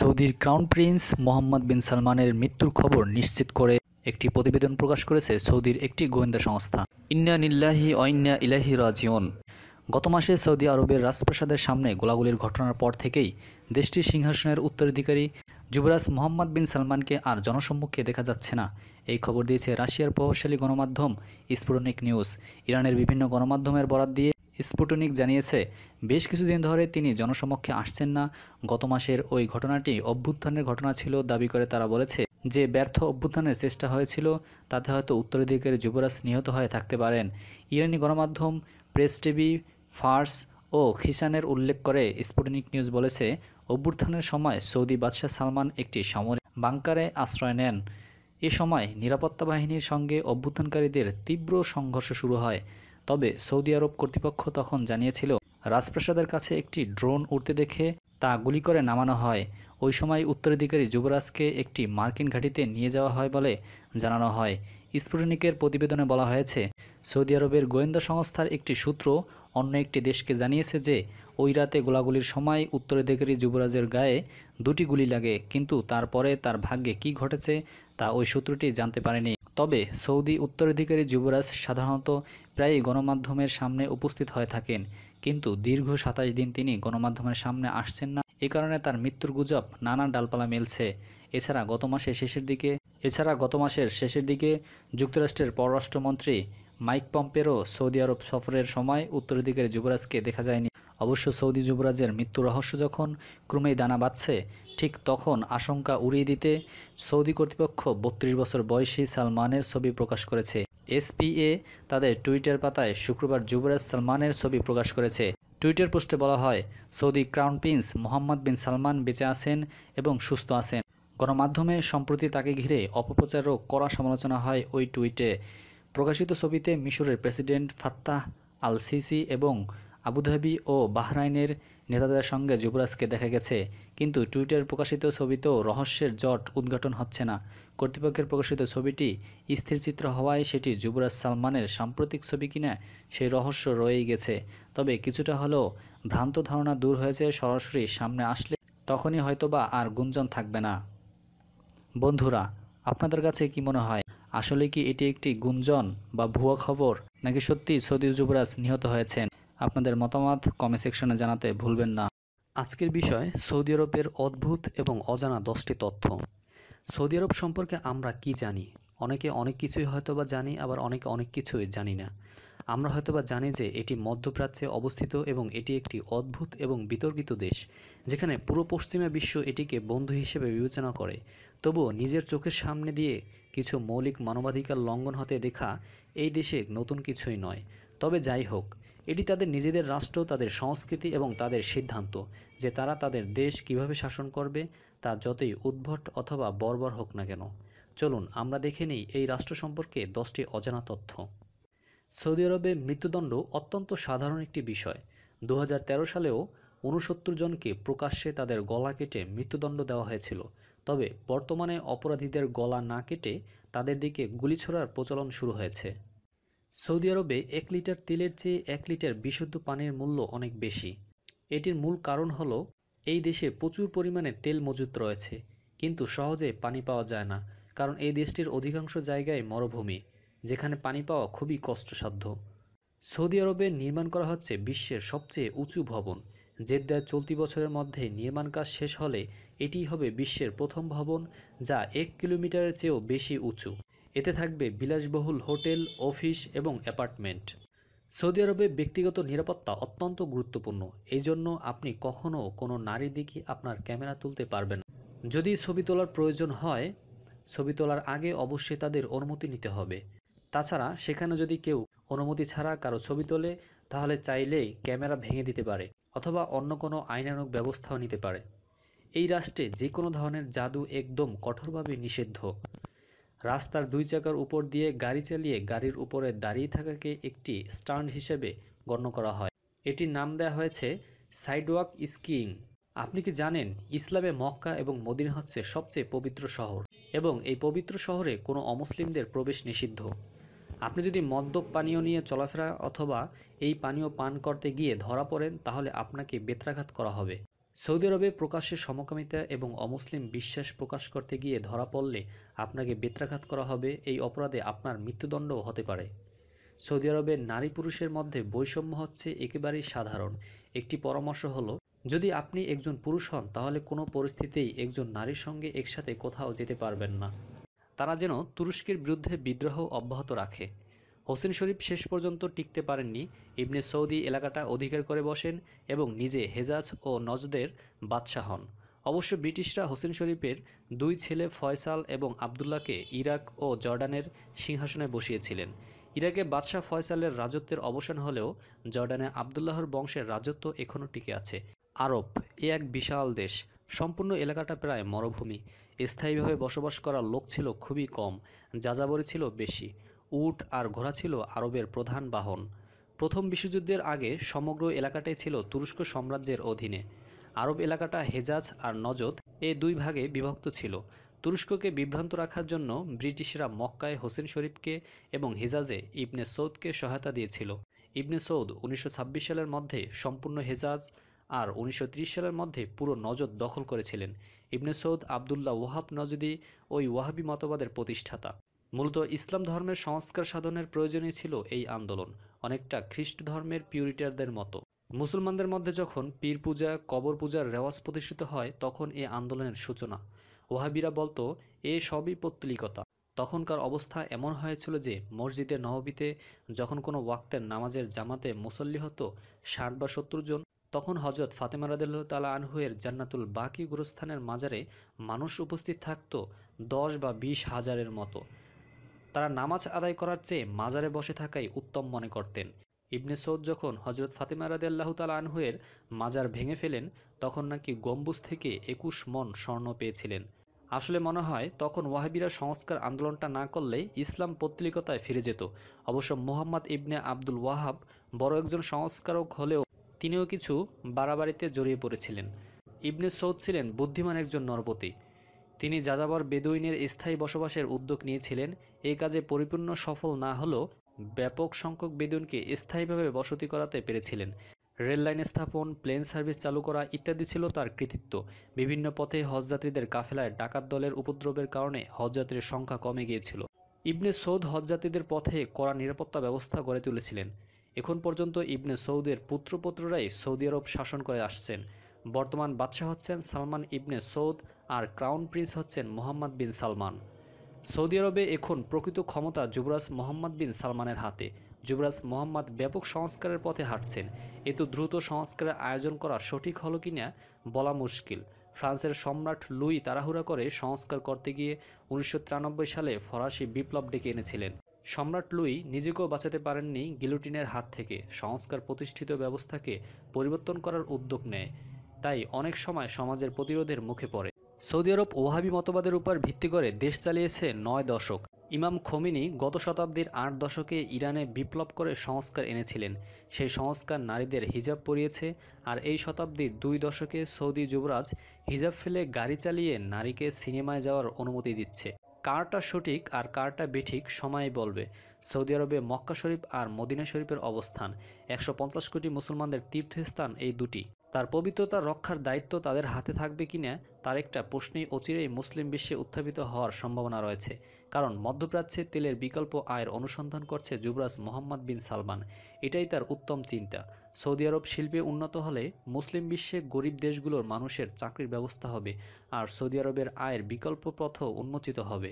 সৌদির crown prince Mohammed বিন সালমানের মৃত্যুর খবর নিশ্চিত করে একটি প্রতিবেদন প্রকাশ করেছে সৌদির একটি গোয়েন্দা সংস্থা ইন্না ইল্লাহি অন্যা ইলাহি রাজিউন গত মাসে সৌদি আরবের রাজপ্রাসাদের সামনে গোলাগুলির ঘটনার পর থেকেই দেশটির সিংহাসনের উত্তরাধিকারী যুবরাজ মোহাম্মদ বিন সালমানকে আর জনসম্মুখে দেখা যাচ্ছে না এই খবর দিয়েছে রাশিয়ার প্রভাবশালী গণমাধ্যম স্পুরনিক নিউজ ইরানের বিভিন্ন গণমাধ্যমের বরাত দিয়ে স্পুটনিক জানিয়েছে বেশ কিছুদিন ধরে তিনি জনসমক্ষে আসছেন না গত মাসের ওই ঘটনাটি অভ্যুত্থানের ঘটনা ছিল দাবি করে তারা বলেছে যে ব্যর্থ অভ্যুত্থানের চেষ্টা হয়েছিল তাতে হয়তো উত্তরাধিকের যুবরাজ নিহত হয়ে থাকতে পারেন ইরানি গণমাধ্যম প্রেস টিভি ফার্স ও খিসানের উল্লেখ করে স্পুটনিক নিউজ বলেছে অভ্যুত্থানের সময় সৌদি বাদশাহ সালমান একটি সামরিক বাংকারে আশ্রয় নেন এ সময় নিরাপত্তা বাহিনীর সঙ্গে অভ্যুত্থানকারীদের তীব্র সংঘর্ষ শুরু হয় তবে সৌদি আরব কর্তৃপক্ষ তখন জানিয়েছিল রাজপ্রাসাদের কাছে একটি ড্রোন উড়তে দেখে তা গুলি করে নামানো হয় ওই সময় উত্তরাধিকারী যুবরাজকে একটি মার্কিন ঘাঁটিতে নিয়ে যাওয়া হয় বলে জানানো হয় স্পুটনিকের প্রতিবেদনে বলা হয়েছে সৌদি আরবের গোয়েন্দা সংস্থার একটি সূত্র অন্য একটি দেশকে জানিয়েছে যে ওই রাতে গোলাগুলির সময় উত্তরাধিকারী যুবরাজের গায়ে দুটি গুলি লাগে কিন্তু তারপরে তার ভাগ্যে কি ঘটেছে তা ওই সূত্রটি জানতে পারেনি তবে সৌদি উত্তরাধিকারী যুবরাজ সাধারণত প্রায়ই গণমাধ্যমের সামনে উপস্থিত হয়ে থাকেন কিন্তু দীর্ঘ সাতাশ দিন তিনি গণমাধ্যমের সামনে আসছেন না এ কারণে তার মৃত্যুর গুজব নানা ডালপালা মেলছে এছাড়া গত মাসের শেষের দিকে এছাড়া গত মাসের শেষের দিকে যুক্তরাষ্ট্রের পররাষ্ট্রমন্ত্রী মাইক পম্পেরও সৌদি আরব সফরের সময় উত্তরাধিকারী যুবরাজকে দেখা যায়নি অবশ্য সৌদি যুবরাজের মৃত্যু রহস্য যখন ক্রমেই দানা বাঁধছে ঠিক তখন আশঙ্কা উড়িয়ে দিতে সৌদি কর্তৃপক্ষ বত্রিশ বছর বয়সী সালমানের ছবি প্রকাশ করেছে এসপিএ তাদের টুইটার পাতায় শুক্রবার যুবরাজ সালমানের ছবি প্রকাশ করেছে টুইটার পোস্টে বলা হয় Saudi crown prince Mohammed bin Salman বেঁচে আছেন এবং সুস্থ আছেন গণমাধ্যমে সম্প্রতি তাকে ঘিরে অপপ্রচারও করা সমালোচনা হয় ওই টুইটে প্রকাশিত ছবিতে মিশরের প্রেসিডেন্ট ফাত্তাহ আল সিসি এবং আবুধাবি ও বাহরাইনের নেতাদের সঙ্গে যুবরাজকে দেখা গেছে কিন্তু টুইটার প্রকাশিত ছবিতেও রহস্যের জট উদ্ঘাটন হচ্ছে না কর্তৃপক্ষের প্রকাশিত ছবিটি স্থিরচিত্র হওয়ায় সেটি যুবরাজ সালমানের সাম্প্রতিক ছবি কিনা সেই রহস্য রয়েই গেছে তবে কিছুটা হলেও ভ্রান্ত ধারণা দূর হয়েছে সরাসরি সামনে আসলে তখনই হয়তোবা আর গুঞ্জন থাকবে না বন্ধুরা আপনাদের কাছে কি মনে হয় আসলে কি এটি একটি গুঞ্জন বা ভুয়া খবর নাকি সত্যি সৌদি যুবরাজ নিহত হয়েছেন আপনাদের মতামত কমেন্ট সেকশনে জানাতে ভুলবেন না আজকের বিষয় সৌদি আরবের অদ্ভুত এবং অজানা দশটি তথ্য সৌদি আরব সম্পর্কে আমরা কি জানি অনেকে অনেক কিছুই হয়তোবা জানি আবার অনেকে অনেক কিছুই জানি না আমরা হয়তোবা জানি যে এটি মধ্যপ্রাচ্যে অবস্থিত এবং এটি একটি অদ্ভুত এবং বিতর্কিত দেশ যেখানে পুরো পশ্চিমা বিশ্ব এটিকে বন্ধু হিসেবে বিবেচনা করে তবুও নিজের চোখের সামনে দিয়ে কিছু মৌলিক মানবাধিকার লঙ্ঘন হতে দেখা এই দেশে নতুন কিছুই নয় তবে যাই হোক এটি তাদের নিজেদের রাষ্ট্র তাদের সংস্কৃতি এবং তাদের সিদ্ধান্ত যে তারা তাদের দেশ কিভাবে শাসন করবে তা যতই উদ্ভট অথবা বর্বর হোক না কেন চলুন আমরা দেখে নিই এই রাষ্ট্র সম্পর্কে দশটি অজানা তথ্য সৌদি আরবে মৃত্যুদণ্ড অত্যন্ত সাধারণ একটি বিষয় দু সালেও উনসত্তর জনকে প্রকাশ্যে তাদের গলা কেটে মৃত্যুদণ্ড দেওয়া হয়েছিল তবে বর্তমানে অপরাধীদের গলা না কেটে তাদের দিকে গুলি ছোড়ার প্রচলন শুরু হয়েছে সৌদি আরবে এক লিটার তেলের চেয়ে এক লিটার বিশুদ্ধ পানির মূল্য অনেক বেশি এটির মূল কারণ হলো এই দেশে প্রচুর পরিমাণে তেল মজুত রয়েছে কিন্তু সহজে পানি পাওয়া যায় না কারণ এই দেশটির অধিকাংশ জায়গায় মরুভূমি যেখানে পানি পাওয়া খুবই কষ্টসাধ্য সৌদি আরবে নির্মাণ করা হচ্ছে বিশ্বের সবচেয়ে উঁচু ভবন জেদ্দায় চলতি বছরের মধ্যে নির্মাণ কাজ শেষ হলে এটি হবে বিশ্বের প্রথম ভবন যা এক কিলোমিটারের চেয়েও বেশি উঁচু এতে থাকবে বিলাসবহুল হোটেল অফিস এবং অ্যাপার্টমেন্ট সৌদি আরবে ব্যক্তিগত নিরাপত্তা অত্যন্ত গুরুত্বপূর্ণ এই জন্য আপনি কখনও কোনো নারী দিকে আপনার ক্যামেরা তুলতে পারবেন যদি ছবি তোলার প্রয়োজন হয় ছবি তোলার আগে অবশ্যই তাদের অনুমতি নিতে হবে তাছাড়া সেখানে যদি কেউ অনুমতি ছাড়া কারো ছবি তোলে তাহলে চাইলেই ক্যামেরা ভেঙে দিতে পারে অথবা অন্য কোনো আইনানুক ব্যবস্থাও নিতে পারে এই রাষ্ট্রে যে কোনো ধরনের জাদু একদম কঠোরভাবে নিষিদ্ধ রাস্তার দুই চাকার উপর দিয়ে গাড়ি চালিয়ে গাড়ির উপরে দাঁড়িয়ে থাকাকে একটি স্ট্যান্ড হিসেবে গণ্য করা হয় এটির নাম দেয়া হয়েছে সাইডওয়াক স্কিইং আপনি কি জানেন ইসলামে মক্কা এবং মদিনা হচ্ছে সবচেয়ে পবিত্র শহর এবং এই পবিত্র শহরে কোনো অমুসলিমদের প্রবেশ নিষিদ্ধ আপনি যদি মদ্যপ পানীয় নিয়ে চলাফেরা অথবা এই পানীয় পান করতে গিয়ে ধরা পড়েন তাহলে আপনাকে বেত্রাঘাত করা হবে সৌদি আরবে প্রকাশ্যে সমকামিতা এবং অমুসলিম বিশ্বাস প্রকাশ করতে গিয়ে ধরা পড়লে আপনাকে বেত্রাঘাত করা হবে এই অপরাধে আপনার মৃত্যুদণ্ডও হতে পারে সৌদি আরবে নারী পুরুষের মধ্যে বৈষম্য হচ্ছে একেবারেই সাধারণ একটি পরামর্শ হল যদি আপনি একজন পুরুষ হন তাহলে কোনো পরিস্থিতিতেই একজন নারীর সঙ্গে একসাথে কোথাও যেতে পারবেন না তারা যেন তুরস্কের বিরুদ্ধে বিদ্রোহ অব্যাহত রাখে হোসেন শরীফ শেষ পর্যন্ত টিকতে পারেননি ইবনে সৌদি এলাকাটা অধিকার করে বসেন এবং নিজে হেজাজ ও নজদের বাদশাহ হন অবশ্য ব্রিটিশরা হোসেন শরীফের দুই ছেলে ফয়সাল এবং আবদুল্লাকে ইরাক ও জর্ডানের সিংহাসনে বসিয়েছিলেন ইরাকে বাদশাহ ফয়সালের রাজত্বের অবসান হলেও জর্ডানে আবদুল্লাহর বংশের রাজত্ব এখনও টিকে আছে আরব এ এক বিশাল দেশ সম্পূর্ণ এলাকাটা প্রায় মরুভূমি স্থায়ীভাবে বসবাস করা লোক ছিল খুবই কম যাযাবরী ছিল বেশি উট আর ঘোড়া ছিল আরবের প্রধান বাহন প্রথম বিশ্বযুদ্ধের আগে সমগ্র এলাকাটাই ছিল তুরস্ক সাম্রাজ্যের অধীনে আরব এলাকাটা হেজাজ আর নজদ এ দুই ভাগে বিভক্ত ছিল তুরস্ককে বিভ্রান্ত রাখার জন্য ব্রিটিশরা মক্কায় হোসেন শরীফকে এবং হেজাজে ইবনে সৌদকে সহায়তা দিয়েছিল ইবনে সৌদ উনিশশো সালের মধ্যে সম্পূর্ণ হেজাজ আর উনিশশো সালের মধ্যে পুরো নজদ দখল করেছিলেন ইবনে সৌদ আবদুল্লাহ ওয়াহাব নজদি ওই ওয়াহাবি মতবাদের প্রতিষ্ঠাতা মূলত ইসলাম ধর্মের সংস্কার সাধনের প্রয়োজনই ছিল এই আন্দোলন অনেকটা খ্রিস্ট ধর্মের পিউরিটারদের মতো মুসলমানদের মধ্যে যখন পীর পূজা কবর পূজার রেওয়াজ প্রতিষ্ঠিত হয় তখন এ আন্দোলনের সূচনা ওহাবিরা বলতো এ সবই পত্তলিকতা তখনকার অবস্থা এমন হয়েছিল যে মসজিদে নহবিতে যখন কোনো ওয়াক্তের নামাজের জামাতে মুসল্লি হতো ষাট বা সত্তর জন তখন হজরত ফাতেমা রাদিল্লাহ তালা আনহুয়ের জান্নাতুল বাকি গুরুস্থানের মাজারে মানুষ উপস্থিত থাকত দশ বা বিশ হাজারের মতো তারা নামাজ আদায় করার চেয়ে মাজারে বসে থাকাই উত্তম মনে করতেন ইবনে সৌদ যখন হজরত ফাতেমা আল্লাহ তাল আনহুয়ের মাজার ভেঙে ফেলেন তখন নাকি গম্বুজ থেকে একুশ মন স্বর্ণ পেয়েছিলেন আসলে মনে হয় তখন ওয়াহাবিরা সংস্কার আন্দোলনটা না করলে ইসলাম পত্রিকতায় ফিরে যেত অবশ্য মোহাম্মদ ইবনে আব্দুল ওয়াহাব বড় একজন সংস্কারক হলেও তিনিও কিছু বাড়াবাড়িতে জড়িয়ে পড়েছিলেন ইবনে সৌদ ছিলেন বুদ্ধিমান একজন নরপতি তিনি যাযাবর বেদুইনের স্থায়ী বসবাসের উদ্যোগ নিয়েছিলেন এই কাজে পরিপূর্ণ সফল না হলেও ব্যাপক সংখ্যক বেদুনকে স্থায়ীভাবে বসতি করাতে পেরেছিলেন রেললাইন স্থাপন প্লেন সার্ভিস চালু করা ইত্যাদি ছিল তার কৃতিত্ব বিভিন্ন পথে হজযাত্রীদের কাফেলায় ডাকাত দলের উপদ্রবের কারণে হজযাত্রীর সংখ্যা কমে গিয়েছিল ইবনে সৌদ হজযাত্রীদের পথে কড়া নিরাপত্তা ব্যবস্থা গড়ে তুলেছিলেন এখন পর্যন্ত ইবনে সৌদের পুত্রপুত্ররাই সৌদি আরব শাসন করে আসছেন বর্তমান বাদশাহ হচ্ছেন সালমান ইবনে সৌদ আর ক্রাউন প্রিন্স হচ্ছেন মোহাম্মদ বিন সালমান সৌদি আরবে এখন প্রকৃত ক্ষমতা যুবরাজ মোহাম্মদ বিন সালমানের হাতে যুবরাজ মোহাম্মদ ব্যাপক সংস্কারের পথে হাঁটছেন এত দ্রুত সংস্কারের আয়োজন করা সঠিক হলো কিনা বলা মুশকিল ফ্রান্সের সম্রাট লুই তাড়াহুড়া করে সংস্কার করতে গিয়ে উনিশশো সালে ফরাসি বিপ্লব ডেকে এনেছিলেন সম্রাট লুই নিজেকেও বাঁচাতে পারেননি গিলুটিনের হাত থেকে সংস্কার প্রতিষ্ঠিত ব্যবস্থাকে পরিবর্তন করার উদ্যোগ নেয় তাই অনেক সময় সমাজের প্রতিরোধের মুখে পড়ে সৌদি আরব ওহাবি মতবাদের উপর ভিত্তি করে দেশ চালিয়েছে নয় দশক ইমাম খমিনি গত শতাব্দীর আট দশকে ইরানে বিপ্লব করে সংস্কার এনেছিলেন সেই সংস্কার নারীদের হিজাব পরিয়েছে আর এই শতাব্দীর দুই দশকে সৌদি যুবরাজ হিজাব ফেলে গাড়ি চালিয়ে নারীকে সিনেমায় যাওয়ার অনুমতি দিচ্ছে কারটা সঠিক আর কারটা বেঠিক সময় বলবে সৌদি আরবে মক্কা শরীফ আর মদিনা শরীফের অবস্থান একশো কোটি মুসলমানদের তীর্থস্থান এই দুটি তার পবিত্রতা রক্ষার দায়িত্ব তাদের হাতে থাকবে কিনা তার একটা প্রশ্নেই অচিরেই মুসলিম বিশ্বে উত্থাপিত হওয়ার সম্ভাবনা রয়েছে কারণ মধ্যপ্রাচ্যে তেলের বিকল্প আয়ের অনুসন্ধান করছে যুবরাজ মোহাম্মদ বিন সালমান এটাই তার উত্তম চিন্তা সৌদি আরব শিল্পে উন্নত হলে মুসলিম বিশ্বে গরিব দেশগুলোর মানুষের চাকরির ব্যবস্থা হবে আর সৌদি আরবের আয়ের বিকল্প পথও উন্মোচিত হবে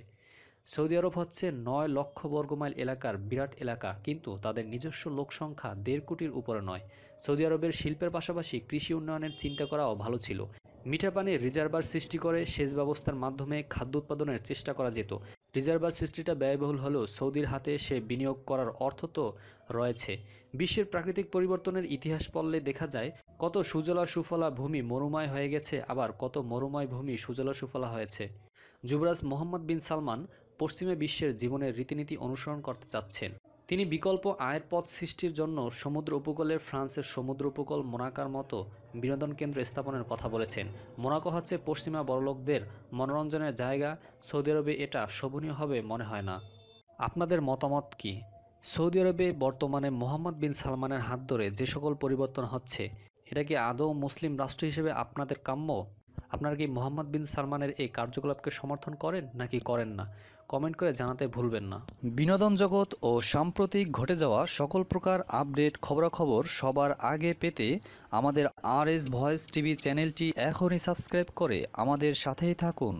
সৌদি আরব হচ্ছে নয় লক্ষ বর্গমাইল এলাকার বিরাট এলাকা কিন্তু তাদের নিজস্ব লোকসংখ্যা দেড় কোটির উপরে নয় সৌদি আরবের শিল্পের পাশাপাশি কৃষি উন্নয়নের চিন্তা করাও ভালো ছিল মিঠা পানির রিজার্ভার সৃষ্টি করে সেচ ব্যবস্থার মাধ্যমে খাদ্য উৎপাদনের চেষ্টা করা যেত রিজার্ভার সৃষ্টিটা ব্যয়বহুল হলেও সৌদির হাতে সে বিনিয়োগ করার অর্থ তো রয়েছে বিশ্বের প্রাকৃতিক পরিবর্তনের ইতিহাস পড়লে দেখা যায় কত সুজলা সুফলা ভূমি মরুময় হয়ে গেছে আবার কত মরুময় ভূমি সুজলা সুফলা হয়েছে যুবরাজ মোহাম্মদ বিন সালমান পশ্চিমে বিশ্বের জীবনের রীতিনীতি অনুসরণ করতে চাচ্ছেন তিনি বিকল্প আয়ের পথ সৃষ্টির জন্য সমুদ্র উপকূলে ফ্রান্সের সমুদ্র উপকূল মোনাকার মতো বিনোদন কেন্দ্র স্থাপনের কথা বলেছেন মোনাকো হচ্ছে পশ্চিমা বড়লোকদের মনোরঞ্জনের জায়গা সৌদি আরবে এটা শোভনীয় হবে মনে হয় না আপনাদের মতামত কি সৌদি আরবে বর্তমানে মোহাম্মদ বিন সালমানের হাত ধরে যে সকল পরিবর্তন হচ্ছে এটা কি আদৌ মুসলিম রাষ্ট্র হিসেবে আপনাদের কাম্য আপনারা কি মোহাম্মদ বিন সালমানের এই কার্যকলাপকে সমর্থন করেন নাকি করেন না কমেন্ট করে জানাতে ভুলবেন না বিনোদন জগৎ ও সাম্প্রতিক ঘটে যাওয়া সকল প্রকার আপডেট খবরাখবর সবার আগে পেতে আমাদের আর এস ভয়েস টিভি চ্যানেলটি এখনই সাবস্ক্রাইব করে আমাদের সাথেই থাকুন